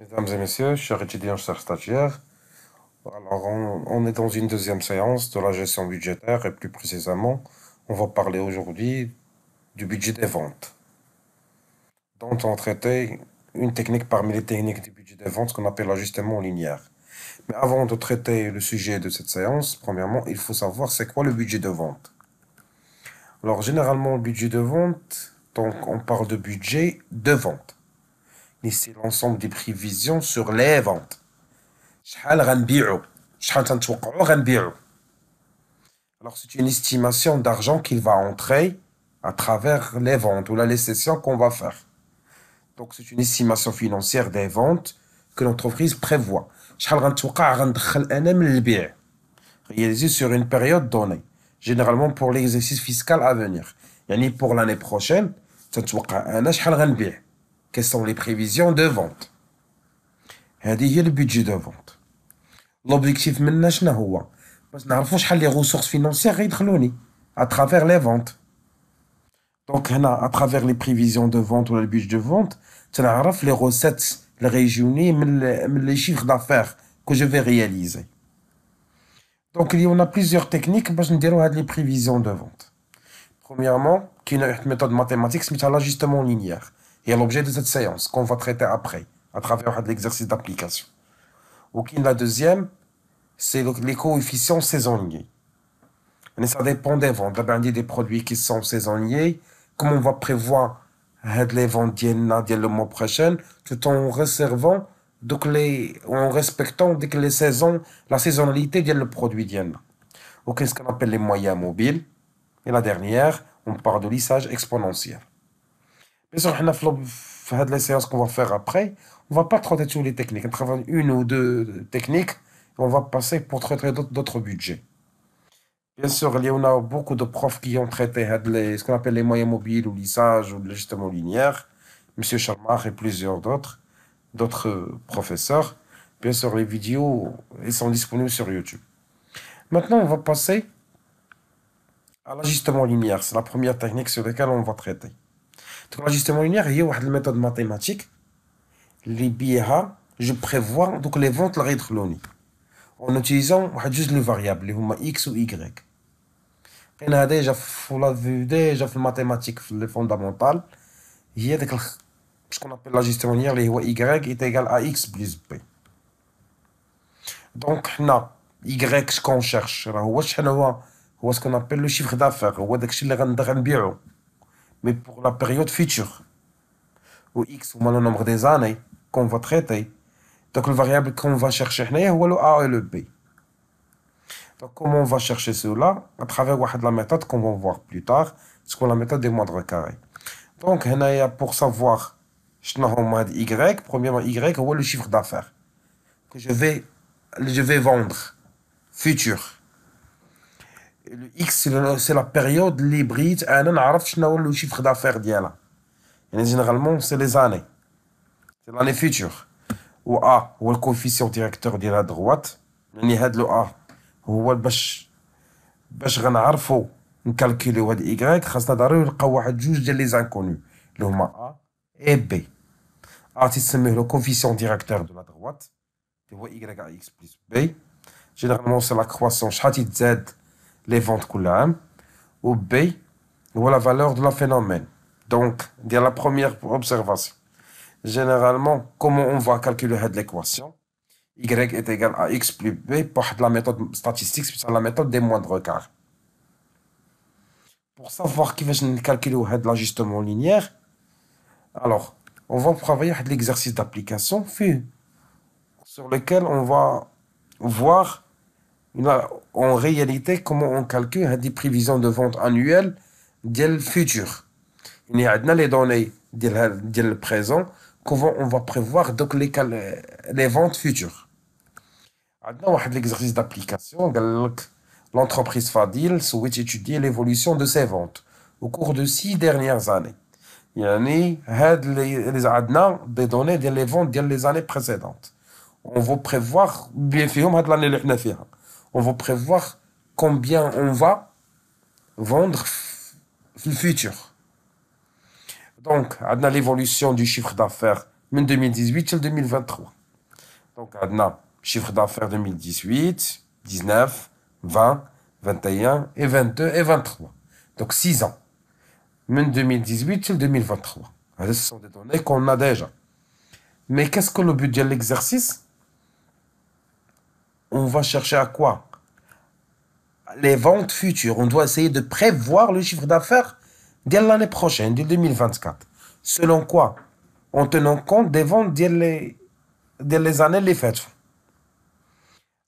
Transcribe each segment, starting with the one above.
Mesdames et messieurs, chers étudiants, chers stagiaires, alors on, est dans une deuxième séance de la gestion budgétaire et plus précisément, on va parler aujourd'hui du budget des ventes, dont on traitait une technique parmi les techniques du budget des ventes qu'on appelle l'ajustement linéaire. Mais avant de traiter le sujet de cette séance, premièrement, il faut savoir c'est quoi le budget de vente. Alors généralement, le budget de vente, donc on parle de budget de vente c'est l'ensemble des prévisions sur les ventes. Alors c'est une estimation d'argent qu'il va entrer à travers les ventes ou la les qu'on va faire. Donc c'est une estimation financière des ventes que l'entreprise prévoit. Réalisé sur une période donnée, généralement pour l'exercice fiscal à venir. Yani pour l'année prochaine, quelles sont les prévisions de vente C'est le budget de vente. L'objectif منا شنو هو les ressources financières غيدخلوني à travers les ventes. Donc à travers les prévisions de vente ou le budget de vente تنعرف les recettes الغيجوني من les chiffres d'affaires que je vais réaliser. Donc il y en a plusieurs techniques pour les prévisions de vente. Premièrement, une une méthode mathématique s'appelle l'ajustement linéaire. Et l'objet de cette séance, qu'on va traiter après, à travers l'exercice d'application. La deuxième, c'est les coefficients saisonniers. Mais ça dépend des ventes. D'abord, des produits qui sont saisonniers, comme on va prévoir les ventes le mois prochain, tout en réservant, en respectant les saisons, la saisonnalité le produit d'Yenna. Ou qu'est-ce qu'on appelle les moyens mobiles. Et la dernière, on parle de lissage exponentiel. Bien sûr, dans les séances qu'on va faire après, on va pas traiter sur les techniques. On travaille une ou deux techniques on va passer pour traiter d'autres budgets. Bien sûr, il y en a beaucoup de profs qui ont traité euh, ce qu'on appelle les moyens mobiles ou lissage ou l'ajustement linéaire. Monsieur Charmar et plusieurs d'autres, d'autres professeurs. Bien sûr, les vidéos elles sont disponibles sur YouTube. Maintenant, on va passer à l'ajustement linéaire. C'est la première technique sur laquelle on va traiter. Donc l'ajustement linéaire, il y a une méthode mathématique. Les billets, je prévois donc les ventes en utilisant juste les variables les x ou y. On a déjà, l'a vu déjà les mathématiques, les fondamentales. Il y a ce qu'on appelle l'ajustement linéaire, les y est égal à x plus b. Donc, on y, ce qu'on cherche, c'est ce qu'on appelle le chiffre d'affaires, c'est ce qu'on chiffre d'affaires mais pour la période future, ou X, ou le nombre des années qu'on va traiter. Donc, le variable qu'on va chercher, c'est le A et le B. Donc, comment on va chercher cela À travers la méthode qu'on va voir plus tard, ce qu'on la méthode des moindres carrés. Donc, pour savoir, Y, premièrement, Y, c'est le chiffre d'affaires que je vais, je vais vendre futur le X c'est la période l'hybride et on pas le chiffre d'affaires généralement c'est les années c'est l'année future ou A ou le coefficient directeur de la droite يعني le A Y de les Le A et B le coefficient directeur de la droite Y X plus B généralement c'est la croissance Z les ventes coulant, ou B ou la valeur de la phénomène donc a la première observation généralement comment on va calculer cette équation y est égal à x plus b par la méthode statistique c'est la méthode des moindres carrés pour savoir qui va calculer l'ajustement linéaire alors on va travailler l'exercice d'application sur lequel on va voir en réalité, comment on calcule hein, des prévisions de vente annuelles le futur Il y a les données le présent, comment on va prévoir donc les, les ventes futures. On a un exercice d'application. L'entreprise Fadil souhaite étudier l'évolution de ses ventes au cours de six dernières années. Il y a des données des ventes des années précédentes. On va prévoir bien sûr l'année on va prévoir combien on va vendre le futur. Donc, on a l'évolution du chiffre d'affaires de 2018 et 2023. Donc, on a chiffre d'affaires 2018, 19, 20, 21 et 22 et 23. Donc, 6 ans. 2018 till 2023. ce sont des données qu'on a déjà. Mais qu'est-ce que le budget de l'exercice On va chercher à quoi les ventes futures. On doit essayer de prévoir le chiffre d'affaires dès l'année prochaine, dès 2024. Selon quoi En tenant compte des ventes dès les, années les fêtes.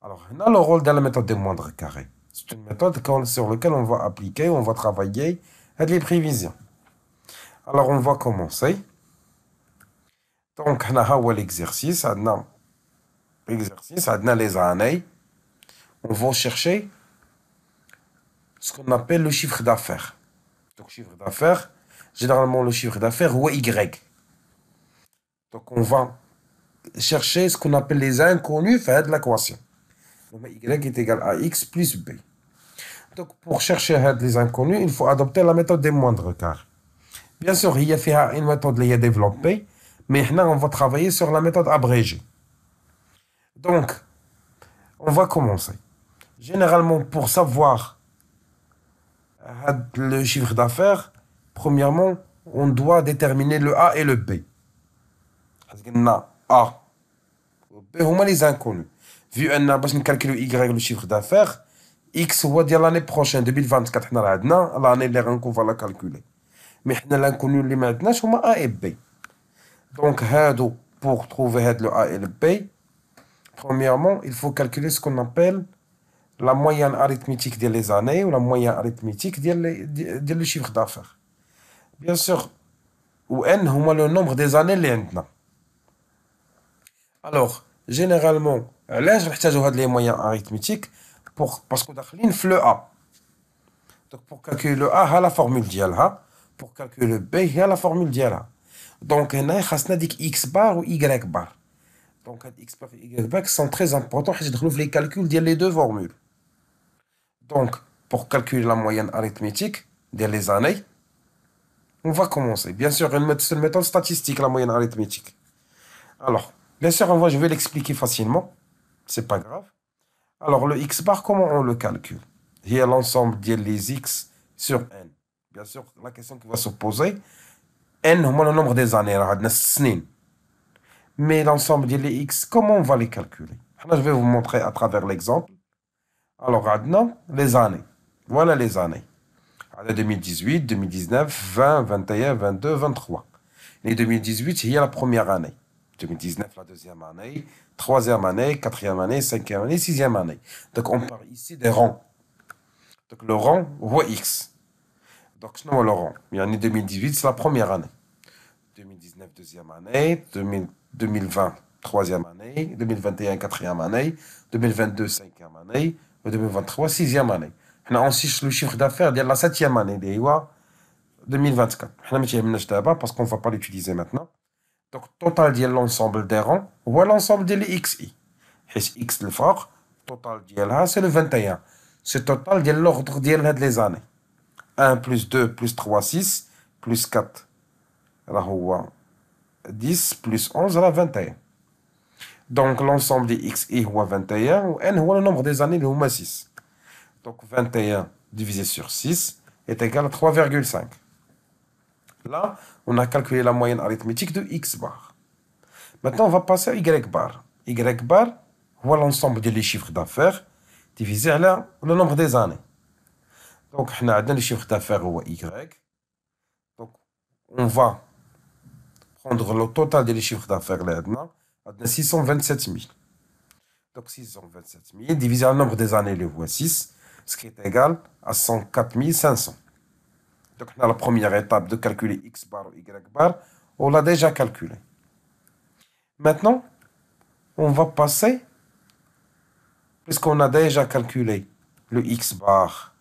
Alors, on a le rôle de la méthode des moindres carrés. C'est une méthode sur laquelle on va appliquer, on va travailler avec les prévisions. Alors, on va commencer. Donc, on a l'exercice. L'exercice, on a les années. On va chercher ce qu'on appelle le chiffre d'affaires. Donc, chiffre d'affaires, généralement, le chiffre d'affaires, ou Y. Donc, on va chercher ce qu'on appelle les inconnus, faire de l'équation. Donc, Y est égal à X plus B. Donc, pour chercher les inconnus, il faut adopter la méthode des moindres quarts. Bien sûr, il y a une méthode qui est développée, mais maintenant, on va travailler sur la méthode abrégée. Donc, on va commencer. Généralement, pour savoir le chiffre d'affaires, premièrement, on doit déterminer le A et le B. A. B, on les inconnus. Vu un A, calculer Y, le chiffre d'affaires. X, on va dire l'année prochaine, 2024, on l'année, on va la calculer. Mais l'inconnu, les maintenant, on A et B. Donc, pour trouver le A et le B, premièrement, il faut calculer ce qu'on appelle la moyenne arithmétique des années ou la moyenne arithmétique des chiffres d'affaires. Bien sûr, ou n, on le nombre des années les n. Alors, généralement, là, je vais utiliser les moyens arithmétiques pour, parce que dans le A. Donc, pour calculer le A, il y a la formule d'IALA. Hein. Pour calculer le B, il y a la formule d'IALA. Hein. Donc, on a x bar ou y bar. Donc, x bar et y bar sont très importants. Je trouve les calculs les deux formules. Donc, pour calculer la moyenne arithmétique des années, on va commencer. Bien sûr, c'est une méthode statistique, la moyenne arithmétique. Alors, bien sûr, je vais l'expliquer facilement. Ce n'est pas grave. Alors, le x bar, comment on le calcule Il y a l'ensemble des x sur n. Bien sûr, la question qui va se poser, n, c'est le nombre des années, mais l'ensemble des x, comment on va les calculer Je vais vous montrer à travers l'exemple. Alors, maintenant, les années. Voilà les années. 2018, 2019, 20, 21, 22, 23. Les 2018, il y la première année. 2019, la deuxième année. Troisième année, quatrième année, cinquième année, sixième année. Donc, on parle ici des rangs. Donc, le rang, X. Donc, pas le rang. Mais 2018, c'est la première année. 2019, deuxième année. 2020, troisième année. 2021, quatrième année. 2022, cinquième année. 2023 sixième année. On a le chiffre d'affaires de la septième année, dehors 2024. Je ne va pas l'utiliser maintenant. Donc total de l'ensemble des rangs ou l'ensemble des xi. X, le franc. Total de c'est le 21. C'est total de l'ordre des années. 1 plus 2 plus 3 6 plus 4. 10 plus 11 le 21. Donc l'ensemble des x i est 21, ou n ou le nombre des années, moins 6. Donc 21 divisé sur 6 est égal à 3,5. Là, on a calculé la moyenne arithmétique de x bar. Maintenant, on va passer à y bar. y bar, voit l'ensemble des chiffres d'affaires divisé là le nombre des années. Donc, on a le chiffre d'affaires ou y. Donc, on va prendre le total des chiffres d'affaires là-dedans. 627 ah, 000. Donc 627 000 divisé par le nombre des années, le voici, 6, ce qui est égal à 104 500. Donc on a la première étape de calculer x bar ou y bar, on l'a déjà calculé. Maintenant, on va passer, puisqu'on a déjà calculé le x bar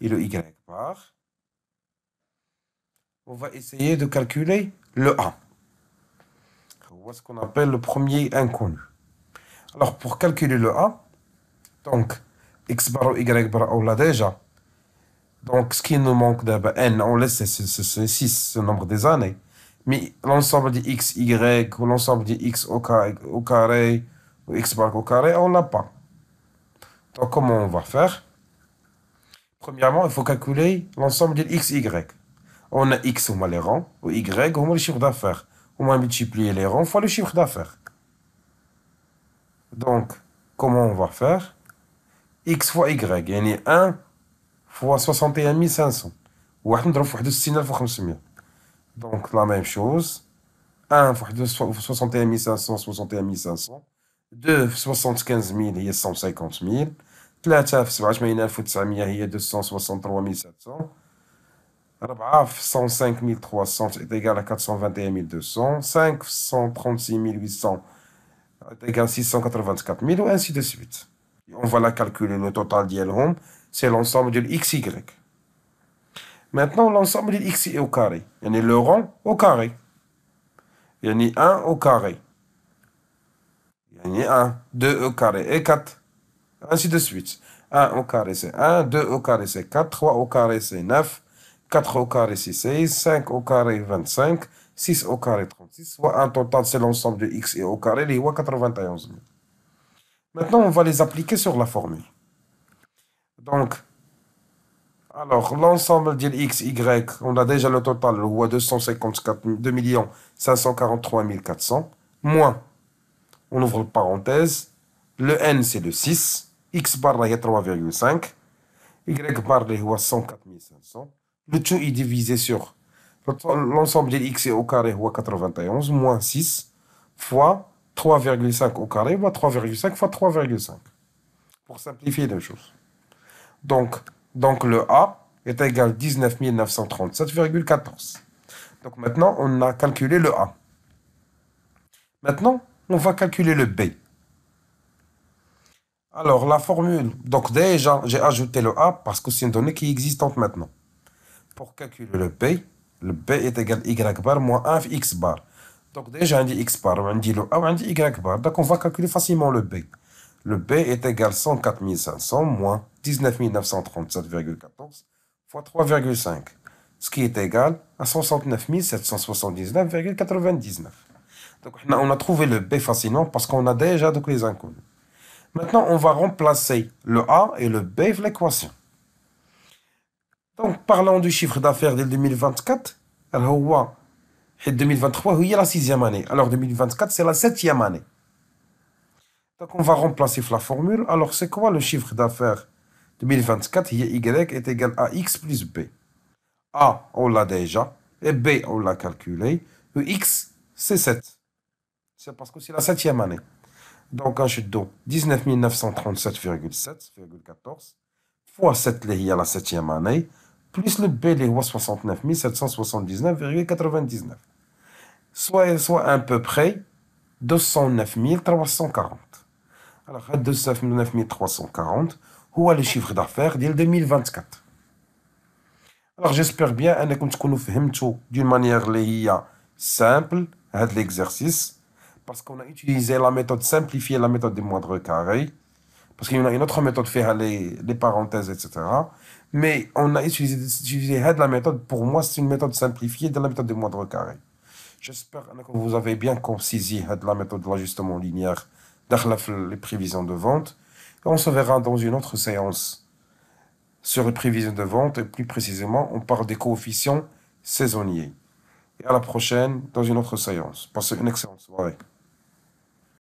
et le y bar, on va essayer de calculer le 1 ou ce qu'on appelle le premier inconnu. Alors, pour calculer le A, donc x bar ou y bar, on l'a déjà. Donc, ce qui nous manque d'abord, n, on laisse c'est 6, ce nombre des années. Mais l'ensemble de x, y, ou l'ensemble de x au carré, ou x bar au carré, on l'a pas. Donc, comment on va faire Premièrement, il faut calculer l'ensemble de x, y. On a x, on a les rangs, ou y, on a les chiffres d'affaires on va multiplier les rangs fois le chiffre d'affaires. Donc, comment on va faire X fois Y, يعني 1 fois 61500. واحد نضرب 500. Donc, la même chose. 1 fois 61 500, 2 y a هي 000 3 fois mille هي 4 105 300 est égal à 421 200. 5 800 est égal à 684 000 et ainsi de suite. on va la calculer, le total d'ILHOM, c'est l'ensemble de XY. Maintenant, l'ensemble du de est au carré. Il y a le rond au carré. Il y a 1 au carré. Il y a 1, 2 au carré et 4. Ainsi de suite. 1 au carré, c'est 1. 2 au carré, c'est 4. 3 au carré, c'est 9. 4 au carré, 6, 16, 5 au carré, 25, 6 au carré, 36, soit un total, c'est l'ensemble de x et au carré, les 91 000. Maintenant, on va les appliquer sur la formule. Donc, alors, l'ensemble de x, y, on a déjà le total, le 254 2 543 400, moins, on ouvre le parenthèse, le n c'est le 6, x barre 3,5, y bar est 104 500, le tout est divisé sur l'ensemble de x au carré, ou 91, moins 6, fois 3,5 au carré, ou 3,5 fois 3,5. Pour simplifier les choses. Donc, donc le A est égal à 19 937,14. Donc maintenant, on a calculé le A. Maintenant, on va calculer le B. Alors, la formule, donc déjà, j'ai ajouté le A parce que c'est une donnée qui est existante maintenant pour calculer le B, le B est égal à Y bar moins 1 X bar. Donc déjà, on dit X bar, on dit le A, on dit Y bar. Donc on va calculer facilement le B. Le B est égal à 104 500 moins 19 937,14 fois 3,5, ce qui est égal à 69 779,99. Donc on a trouvé le B facilement parce qu'on a déjà donc, les inconnus. Maintenant, on va remplacer le A et le B de l'équation. Donc, parlons du chiffre d'affaires de 2024. Alors, 2023, il y a la sixième année. Alors, 2024, c'est la septième année. Donc, on va remplacer la formule. Alors, c'est quoi le chiffre d'affaires 2024 Y est égal à X plus B. A, on l'a déjà. Et B, on l'a calculé. Le X, c'est 7. C'est parce que c'est la septième année. Donc, un chute d'eau, 19 937,7,14 fois 7, il y a la septième année plus le B est 69 779,99. Soit, soit à peu près 209 340. Alors, 209 340, هو le chiffre d'affaires le 2024. Alors, j'espère bien vous hein, d'une manière simple l'exercice, parce qu'on a utilisé la méthode simplifiée, la méthode des moindres carrés. Parce qu'il y en a une autre méthode, faire les, les parenthèses, etc. Mais on a utilisé, la méthode, pour moi, c'est une méthode simplifiée de la méthode de moindre carré. J'espère que vous avez bien concisé la méthode de l'ajustement linéaire dans les prévisions de vente. On se verra dans une autre séance sur les prévisions de vente et plus précisément, on parle des coefficients saisonniers. Et à la prochaine dans une autre séance. Passez une excellente soirée.